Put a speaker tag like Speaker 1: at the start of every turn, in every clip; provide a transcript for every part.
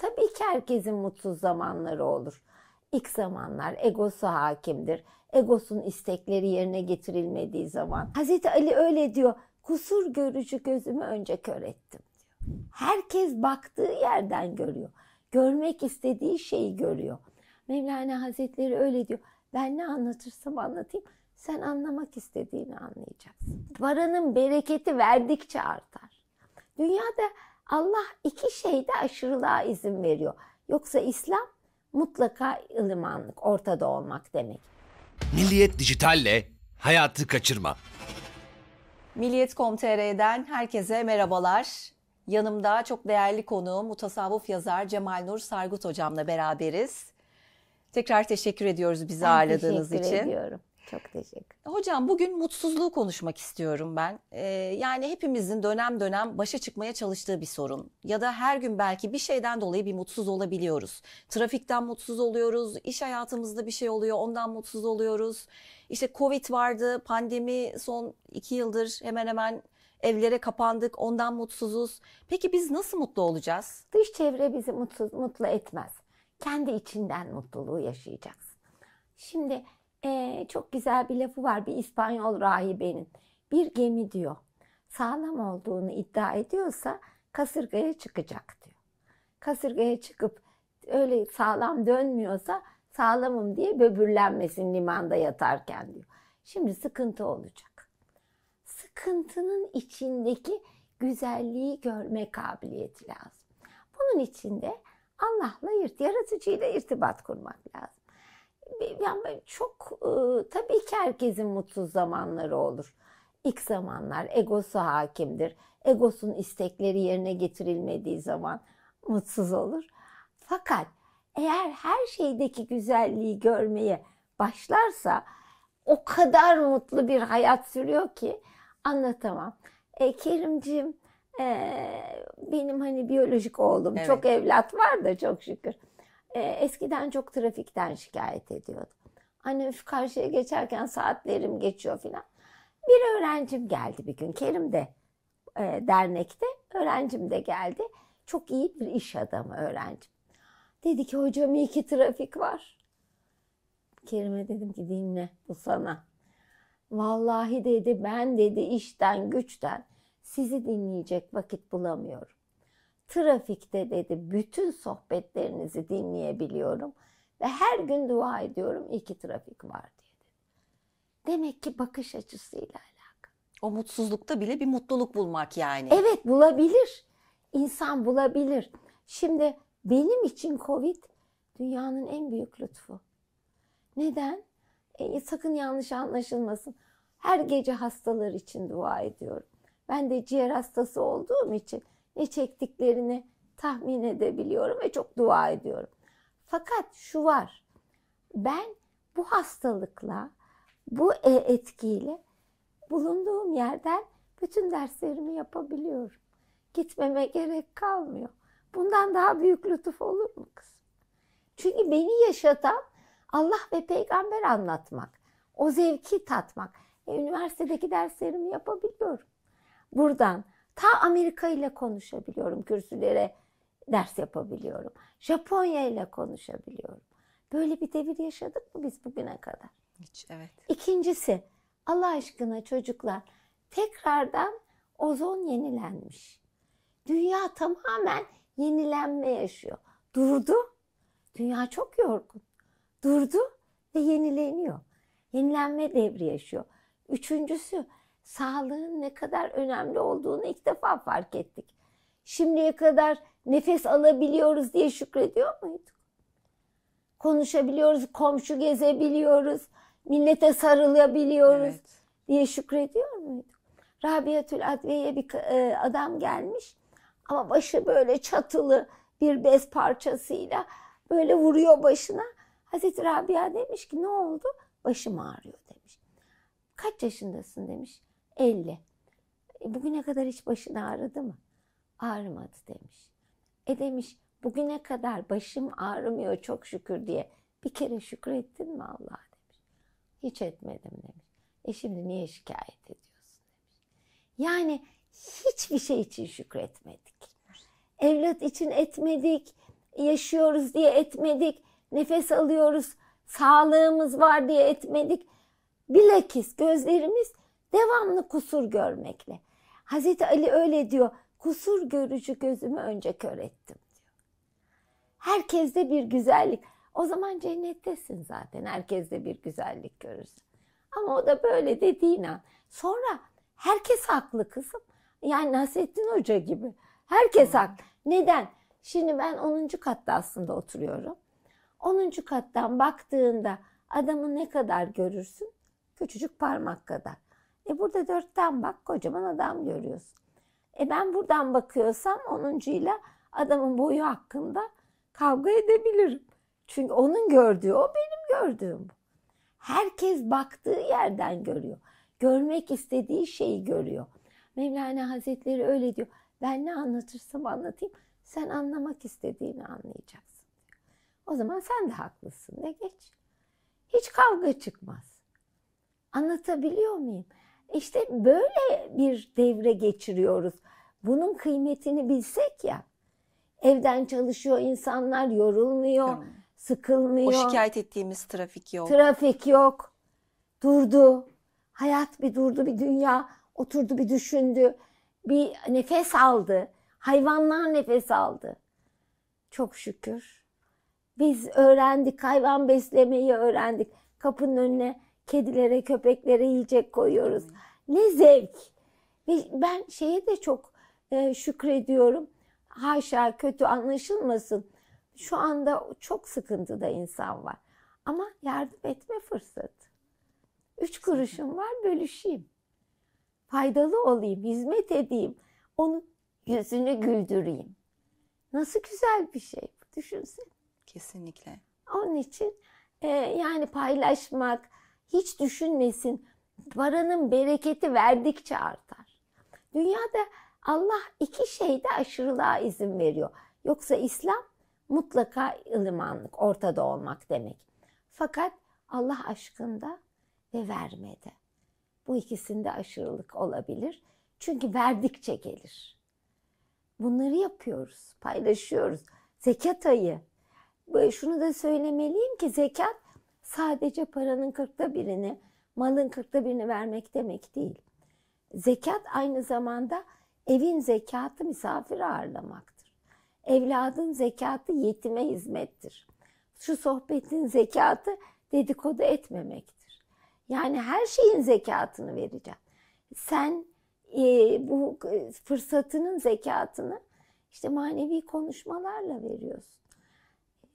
Speaker 1: Tabii ki herkesin mutsuz zamanları olur. İlk zamanlar egosu hakimdir. Egosun istekleri yerine getirilmediği zaman. Hazreti Ali öyle diyor. Kusur görücü gözümü önce kör ettim diyor. Herkes baktığı yerden görüyor. Görmek istediği şeyi görüyor. Mevlana Hazretleri öyle diyor. Ben ne anlatırsam anlatayım sen anlamak istediğini anlayacaksın. Paranın bereketi verdikçe artar. Dünyada Allah iki şeyde aşırılığa izin veriyor. Yoksa İslam mutlaka ılımanlık, ortada olmak demek. Milliyet Dijital'le hayatı kaçırma.
Speaker 2: Milliyet.com.tr'den herkese merhabalar. Yanımda çok değerli konuğum mutasavvuf yazar Cemal Nur Sargut hocamla beraberiz. Tekrar teşekkür ediyoruz bizi ağırladığınız için. Teşekkür ediyorum. Çok teşekkür Hocam bugün mutsuzluğu konuşmak istiyorum ben. Ee, yani hepimizin dönem dönem başa çıkmaya çalıştığı bir sorun. Ya da her gün belki bir şeyden dolayı bir mutsuz olabiliyoruz. Trafikten mutsuz oluyoruz, iş hayatımızda bir şey oluyor ondan mutsuz oluyoruz. İşte Covid vardı, pandemi son iki yıldır hemen hemen evlere kapandık, ondan mutsuzuz. Peki biz nasıl mutlu olacağız? Dış çevre bizi mutsuz, mutlu etmez. Kendi içinden mutluluğu yaşayacaksın. Şimdi
Speaker 1: e, çok güzel bir lafı var bir İspanyol rahibenin. Bir gemi diyor sağlam olduğunu iddia ediyorsa kasırgaya çıkacak diyor. Kasırgaya çıkıp öyle sağlam dönmüyorsa sağlamım diye böbürlenmesin limanda yatarken diyor. Şimdi sıkıntı olacak. Sıkıntının içindeki güzelliği görme kabiliyeti lazım. Bunun için de Allah'la, yaratıcıyla irtibat kurmak lazım yani çok e, tabii ki herkesin mutsuz zamanları olur. İlk zamanlar egosu hakimdir. Egosun istekleri yerine getirilmediği zaman mutsuz olur. Fakat eğer her şeydeki güzelliği görmeye başlarsa o kadar mutlu bir hayat sürüyor ki anlatamam. E, Kerimciğim e, benim hani biyolojik oğlum evet. çok evlat var da çok şükür. E, eskiden çok trafikten şikayet ediyordu. Anne üf karşıya geçerken saatlerim geçiyor filan. Bir öğrencim geldi bir gün. Kerim de e, dernekte. Öğrencim de geldi. Çok iyi bir iş adamı öğrencim. Dedi ki hocam iyi ki trafik var. Kerim'e dedim ki dinle bu sana. Vallahi dedi ben dedi işten güçten sizi dinleyecek vakit bulamıyorum trafikte dedi bütün sohbetlerinizi dinleyebiliyorum ve her gün dua ediyorum iki trafik var diye dedi. Demek ki bakış açısıyla alakalı. O mutsuzlukta bile bir mutluluk bulmak yani. Evet bulabilir. İnsan bulabilir. Şimdi benim için Covid dünyanın en büyük lütfu. Neden? E, sakın yanlış anlaşılmasın. Her gece hastalar için dua ediyorum. Ben de ciğer hastası olduğum için ne çektiklerini tahmin edebiliyorum ve çok dua ediyorum. Fakat şu var. Ben bu hastalıkla, bu e, etkiyle bulunduğum yerden bütün derslerimi yapabiliyorum. Gitmeme gerek kalmıyor. Bundan daha büyük lütuf olur mu kız? Çünkü beni yaşatan Allah ve peygamber anlatmak. O zevki tatmak. E, üniversitedeki derslerimi yapabiliyorum. Buradan Ta Amerika ile konuşabiliyorum. Kürsülere ders yapabiliyorum. Japonya ile konuşabiliyorum. Böyle bir devir yaşadık mı biz bugüne kadar? Hiç evet. İkincisi Allah aşkına çocuklar tekrardan ozon yenilenmiş. Dünya tamamen yenilenme yaşıyor. Durdu. Dünya çok yorgun. Durdu ve yenileniyor. Yenilenme devri yaşıyor. Üçüncüsü sağlığın ne kadar önemli olduğunu ilk defa fark ettik. Şimdiye kadar nefes alabiliyoruz diye şükrediyor muyduk? Konuşabiliyoruz, komşu gezebiliyoruz, millete sarılabiliyoruz evet. diye şükrediyor muyduk? Rabiatül Adviye'ye bir e, adam gelmiş ama başı böyle çatılı bir bez parçasıyla böyle vuruyor başına. Hazreti Rabia demiş ki ne oldu? Başım ağrıyor demiş. Kaç yaşındasın demiş. 50. E, bugüne kadar hiç başın ağrıdı mı? Ağrımadı demiş. E demiş bugüne kadar başım ağrımıyor çok şükür diye bir kere şükrettin mi Allah'a demiş. Hiç etmedim demiş. E şimdi niye şikayet ediyorsun demiş. Yani hiçbir şey için şükretmedik. Evlat için etmedik, yaşıyoruz diye etmedik, nefes alıyoruz, sağlığımız var diye etmedik. Bilakis gözlerimiz Devamlı kusur görmekle. Hazreti Ali öyle diyor. Kusur görücü gözümü önce kör ettim diyor. Herkeste bir güzellik. O zaman cennettesin zaten. Herkeste bir güzellik görürsün. Ama o da böyle dediğin an. Sonra herkes haklı kızım. Yani Nasrettin Hoca gibi. Herkes haklı. Neden? Şimdi ben 10. katta aslında oturuyorum. 10. kattan baktığında adamı ne kadar görürsün? Küçücük parmak kadar. E burada dörtten bak kocaman adam görüyorsun. E ben buradan bakıyorsam onuncuyla adamın boyu hakkında kavga edebilirim. Çünkü onun gördüğü o benim gördüğüm. Herkes baktığı yerden görüyor. Görmek istediği şeyi görüyor. Mevlana Hazretleri öyle diyor. Ben ne anlatırsam anlatayım sen anlamak istediğini anlayacaksın. O zaman sen de haklısın. Ne geç. Hiç kavga çıkmaz. Anlatabiliyor muyum? İşte böyle bir devre geçiriyoruz. Bunun kıymetini bilsek ya. Evden çalışıyor insanlar, yorulmuyor, tamam. sıkılmıyor. O şikayet
Speaker 2: ettiğimiz trafik yok. Trafik
Speaker 1: yok. Durdu. Hayat bir durdu, bir dünya oturdu, bir düşündü. Bir nefes aldı. Hayvanlar nefes aldı. Çok şükür. Biz öğrendik, hayvan beslemeyi öğrendik. Kapının önüne kedilere, köpeklere yiyecek koyuyoruz. Ne zevk. Ve ben şeye de çok e, şükrediyorum. Haşa kötü anlaşılmasın. Şu anda çok sıkıntıda insan var. Ama yardım etme fırsatı. Üç kuruşum var bölüşeyim. Faydalı olayım, hizmet edeyim. onun yüzünü güldüreyim. Nasıl güzel bir şey bu
Speaker 2: düşünsene. Kesinlikle.
Speaker 1: Onun için e, yani paylaşmak, hiç düşünmesin. Paranın bereketi verdikçe artar. Dünyada Allah iki şeyde aşırılığa izin veriyor. Yoksa İslam mutlaka ılımanlık, ortada olmak demek. Fakat Allah aşkında ve vermede. Bu ikisinde aşırılık olabilir. Çünkü verdikçe gelir. Bunları yapıyoruz, paylaşıyoruz. Zekat ayı. Şunu da söylemeliyim ki zekat sadece paranın kırkta birini, malın kırkta birini vermek demek değil. Zekat aynı zamanda evin zekatı misafir ağırlamaktır. Evladın zekatı yetime hizmettir. Şu sohbetin zekatı dedikodu etmemektir. Yani her şeyin zekatını vereceğim. Sen e, bu fırsatının zekatını işte manevi konuşmalarla veriyorsun.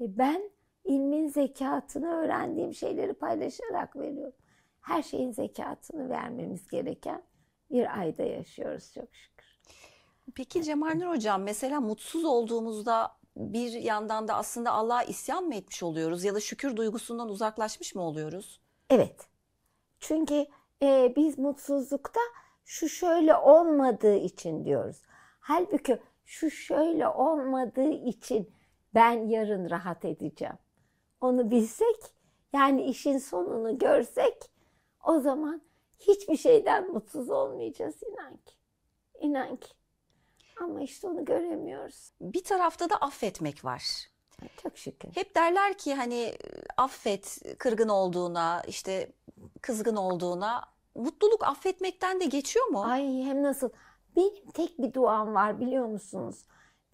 Speaker 1: E, ben ilmin zekatını öğrendiğim şeyleri paylaşarak
Speaker 2: veriyorum. Her şeyin
Speaker 1: zekatını vermemiz gereken bir ayda yaşıyoruz çok şükür.
Speaker 2: Peki Cemal Nur Hocam mesela mutsuz olduğumuzda bir yandan da aslında Allah'a isyan mı etmiş oluyoruz ya da şükür duygusundan uzaklaşmış mı oluyoruz? Evet.
Speaker 1: Çünkü e, biz mutsuzlukta şu şöyle olmadığı için diyoruz. Halbuki şu şöyle olmadığı için ben yarın rahat edeceğim onu bilsek, yani işin sonunu görsek o zaman hiçbir şeyden mutsuz olmayacağız inan ki.
Speaker 2: İnan ki. Ama işte onu göremiyoruz. Bir tarafta da affetmek var. Çok şükür. Hep derler ki hani affet kırgın olduğuna, işte kızgın olduğuna. Mutluluk affetmekten de geçiyor mu? Ay hem nasıl.
Speaker 1: Benim tek bir duam var biliyor musunuz?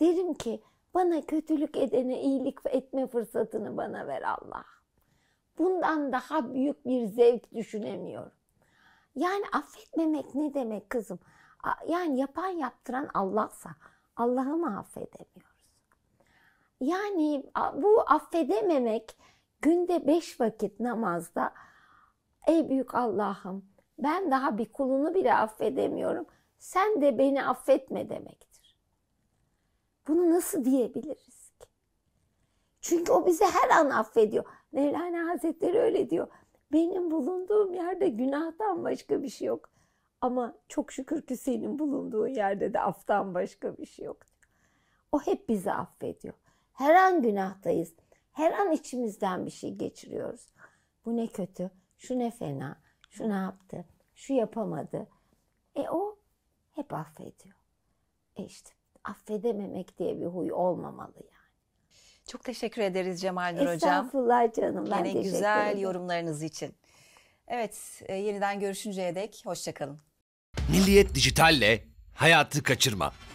Speaker 1: Derim ki bana kötülük edene iyilik etme fırsatını bana ver Allah. Bundan daha büyük bir zevk düşünemiyorum. Yani affetmemek ne demek kızım? Yani yapan yaptıran Allah'sa Allah'ı mı affedemiyoruz? Yani bu affedememek günde beş vakit namazda ey büyük Allah'ım ben daha bir kulunu bile affedemiyorum. Sen de beni affetme demek. Bunu nasıl diyebiliriz ki? Çünkü o bizi her an affediyor. Mevlana Hazretleri öyle diyor. Benim bulunduğum yerde günahtan başka bir şey yok. Ama çok şükür ki senin bulunduğun yerde de aftan başka bir şey yok. O hep bizi affediyor. Her an günahtayız. Her an içimizden bir şey geçiriyoruz. Bu ne kötü, şu ne fena, şu ne yaptı, şu yapamadı. E o hep affediyor. E işte affedememek diye bir huy olmamalı yani.
Speaker 2: Çok teşekkür ederiz Cemal Nur Hocam. Estağfurullah canım ben Yine güzel ederim. yorumlarınız için. Evet e, yeniden görüşünceye dek hoşçakalın. Milliyet Dijital'le hayatı kaçırma.